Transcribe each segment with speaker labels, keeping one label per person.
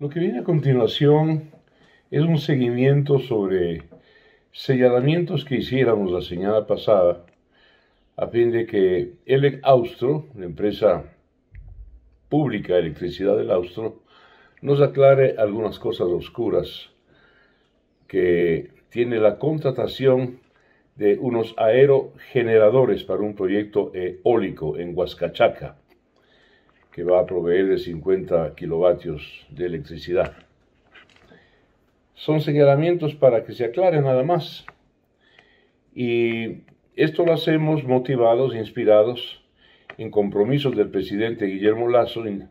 Speaker 1: Lo que viene a continuación es un seguimiento sobre señalamientos que hiciéramos la semana pasada a fin de que ELEC Austro, la empresa pública de electricidad del Austro, nos aclare algunas cosas oscuras que tiene la contratación de unos aerogeneradores para un proyecto eólico en Huascachaca que va a proveer de 50 kilovatios de electricidad. Son señalamientos para que se aclare nada más. Y esto lo hacemos motivados, e inspirados en compromisos del presidente Guillermo Lazo en,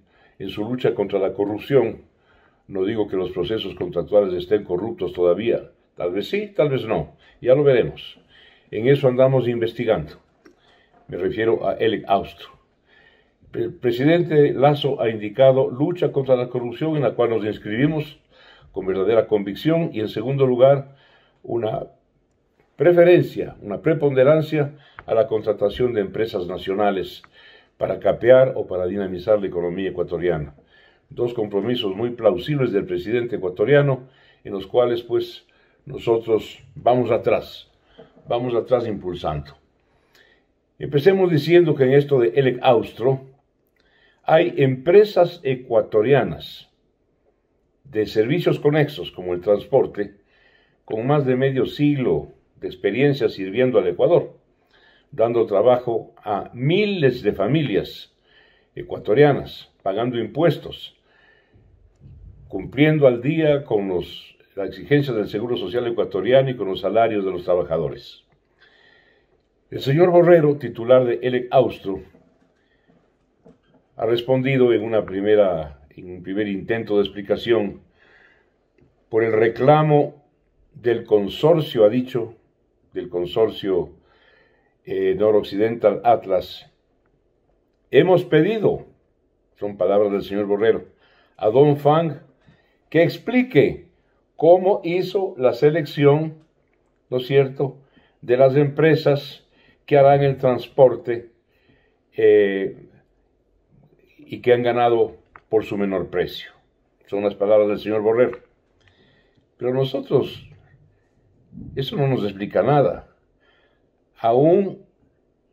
Speaker 1: su lucha contra la corrupción. No digo que los procesos contractuales estén corruptos todavía. Tal vez sí, tal vez no. Ya lo veremos. En eso andamos investigando. Me refiero a Elec Austro el presidente Lazo ha indicado lucha contra la corrupción en la cual nos inscribimos con verdadera convicción y en segundo lugar una preferencia, una preponderancia a la contratación de empresas nacionales para capear o para dinamizar la economía ecuatoriana. Dos compromisos muy plausibles del presidente ecuatoriano en los cuales pues nosotros vamos atrás, vamos atrás impulsando. Empecemos diciendo que en esto de Elec Austro, hay empresas ecuatorianas de servicios conexos como el transporte con más de medio siglo de experiencia sirviendo al Ecuador, dando trabajo a miles de familias ecuatorianas, pagando impuestos, cumpliendo al día con los, las exigencias del Seguro Social ecuatoriano y con los salarios de los trabajadores. El señor Borrero, titular de ELEC Austro, ha respondido en, una primera, en un primer intento de explicación por el reclamo del consorcio, ha dicho, del consorcio eh, noroccidental Atlas. Hemos pedido, son palabras del señor Borrero, a Don Fang que explique cómo hizo la selección, ¿no es cierto?, de las empresas que harán el transporte eh, y que han ganado por su menor precio. Son las palabras del señor Borrell. Pero nosotros, eso no nos explica nada. Aún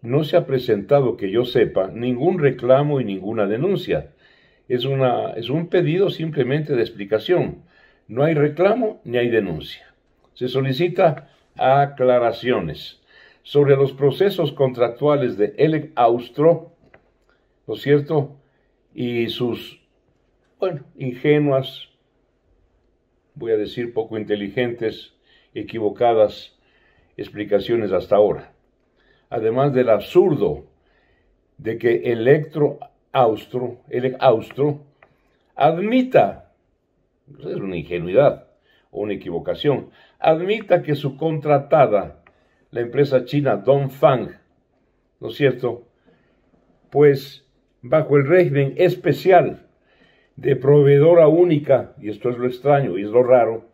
Speaker 1: no se ha presentado, que yo sepa, ningún reclamo y ninguna denuncia. Es, una, es un pedido simplemente de explicación. No hay reclamo ni hay denuncia. Se solicita aclaraciones sobre los procesos contractuales de Elec Austro, ¿no es cierto?, y sus, bueno, ingenuas, voy a decir poco inteligentes, equivocadas explicaciones hasta ahora. Además del absurdo de que Electro Austro, el Austro, admita, pues es una ingenuidad o una equivocación, admita que su contratada, la empresa china Dongfang, ¿no es cierto? Pues bajo el régimen especial de proveedora única, y esto es lo extraño y es lo raro,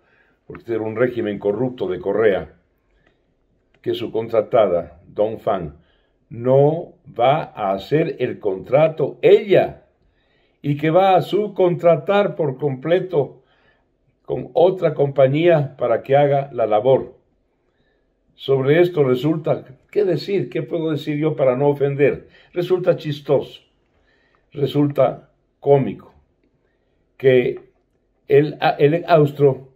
Speaker 1: porque este era un régimen corrupto de Correa, que su contratada, Don Fan, no va a hacer el contrato ella y que va a subcontratar por completo con otra compañía para que haga la labor. Sobre esto resulta, ¿qué decir? ¿Qué puedo decir yo para no ofender? Resulta chistoso resulta cómico que el, el austro,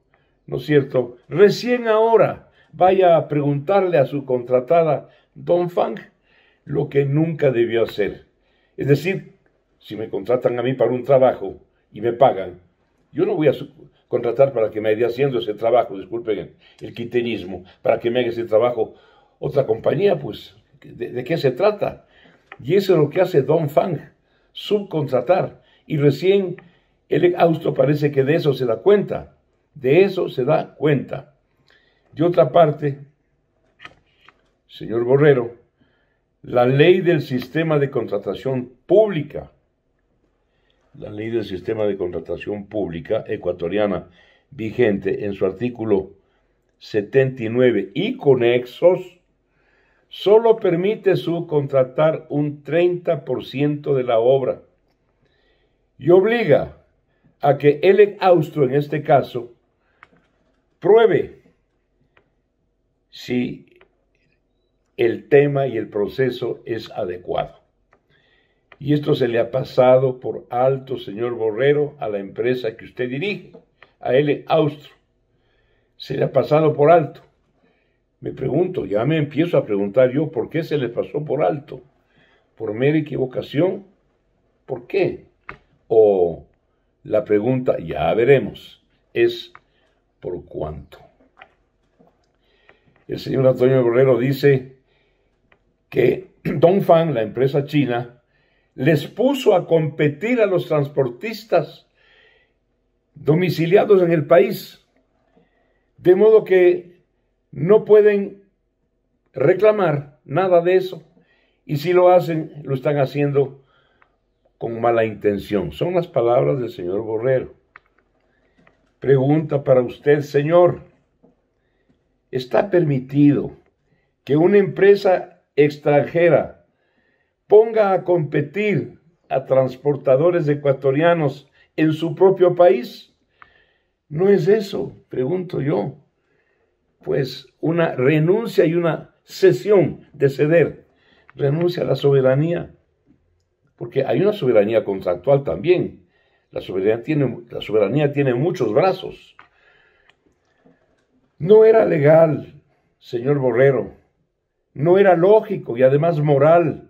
Speaker 1: ¿no es cierto?, recién ahora vaya a preguntarle a su contratada Don Fang lo que nunca debió hacer. Es decir, si me contratan a mí para un trabajo y me pagan, yo no voy a contratar para que me vaya haciendo ese trabajo, disculpen el quitenismo, para que me haga ese trabajo otra compañía, pues, de qué se trata? Y eso es lo que hace Don Fang subcontratar. Y recién el austro parece que de eso se da cuenta. De eso se da cuenta. De otra parte, señor Borrero, la ley del sistema de contratación pública, la ley del sistema de contratación pública ecuatoriana vigente en su artículo 79 y conexos, solo permite subcontratar un 30% de la obra y obliga a que el austro, en este caso, pruebe si el tema y el proceso es adecuado. Y esto se le ha pasado por alto, señor Borrero, a la empresa que usted dirige, a L. Austro. Se le ha pasado por alto. Me pregunto, ya me empiezo a preguntar yo por qué se les pasó por alto, por mera equivocación, ¿por qué? O la pregunta, ya veremos, es por cuánto. El señor Antonio Guerrero dice que Dongfang, la empresa china, les puso a competir a los transportistas domiciliados en el país, de modo que no pueden reclamar nada de eso. Y si lo hacen, lo están haciendo con mala intención. Son las palabras del señor Borrero. Pregunta para usted, señor. ¿Está permitido que una empresa extranjera ponga a competir a transportadores ecuatorianos en su propio país? No es eso, pregunto yo pues una renuncia y una cesión de ceder. Renuncia a la soberanía, porque hay una soberanía contractual también. La soberanía tiene, la soberanía tiene muchos brazos. No era legal, señor Borrero, no era lógico y además moral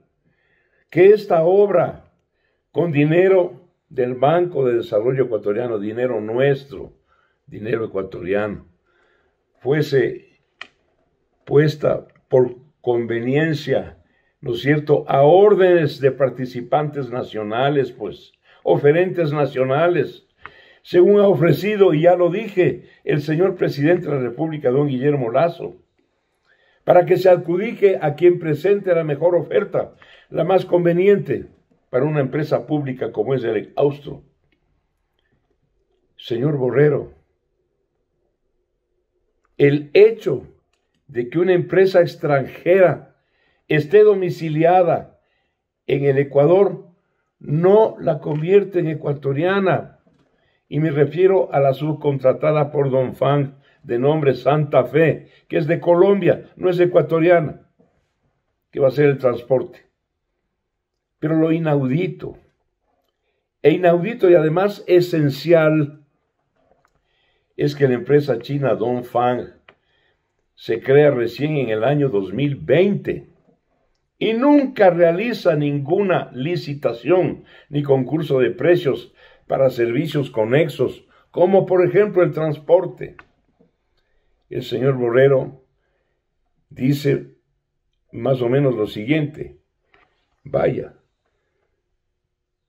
Speaker 1: que esta obra, con dinero del Banco de Desarrollo Ecuatoriano, dinero nuestro, dinero ecuatoriano, fuese puesta por conveniencia, ¿no es cierto?, a órdenes de participantes nacionales, pues, oferentes nacionales, según ha ofrecido, y ya lo dije, el señor presidente de la República, don Guillermo Lazo, para que se adjudique a quien presente la mejor oferta, la más conveniente para una empresa pública como es el Austro. Señor Borrero, el hecho de que una empresa extranjera esté domiciliada en el Ecuador no la convierte en ecuatoriana. Y me refiero a la subcontratada por Don Fang de nombre Santa Fe, que es de Colombia, no es ecuatoriana, que va a ser el transporte. Pero lo inaudito, e inaudito y además esencial es que la empresa china Dongfang se crea recién en el año 2020 y nunca realiza ninguna licitación ni concurso de precios para servicios conexos, como por ejemplo el transporte. El señor Borrero dice más o menos lo siguiente, vaya,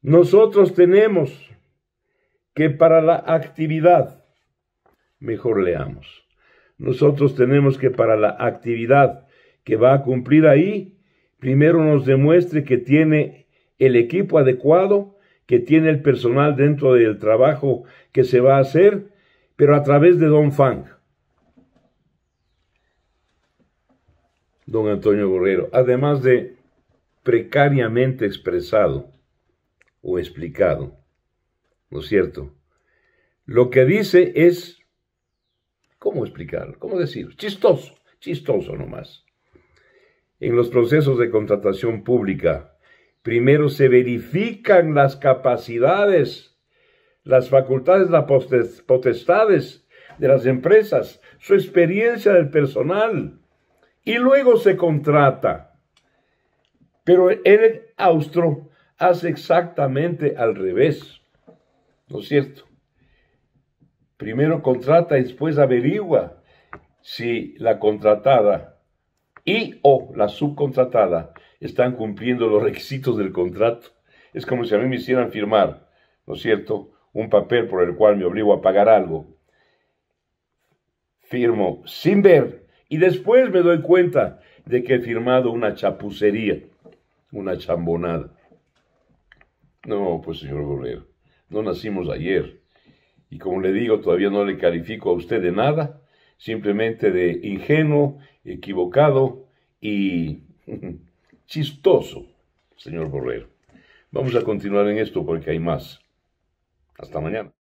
Speaker 1: nosotros tenemos que para la actividad mejor leamos. Nosotros tenemos que para la actividad que va a cumplir ahí, primero nos demuestre que tiene el equipo adecuado, que tiene el personal dentro del trabajo que se va a hacer, pero a través de Don Fang. Don Antonio Guerrero, además de precariamente expresado o explicado, ¿no es cierto? Lo que dice es ¿Cómo explicar? ¿Cómo decirlo? Chistoso, chistoso nomás. En los procesos de contratación pública, primero se verifican las capacidades, las facultades, las potestades de las empresas, su experiencia del personal, y luego se contrata. Pero el austro hace exactamente al revés, ¿no es cierto? Primero contrata y después averigua si la contratada y o la subcontratada están cumpliendo los requisitos del contrato. Es como si a mí me hicieran firmar, ¿no es cierto?, un papel por el cual me obligo a pagar algo. Firmo sin ver y después me doy cuenta de que he firmado una chapucería, una chambonada. No, pues señor Borrero, no nacimos ayer y como le digo, todavía no le califico a usted de nada, simplemente de ingenuo, equivocado y chistoso, señor Borrero. Vamos a continuar en esto porque hay más. Hasta mañana.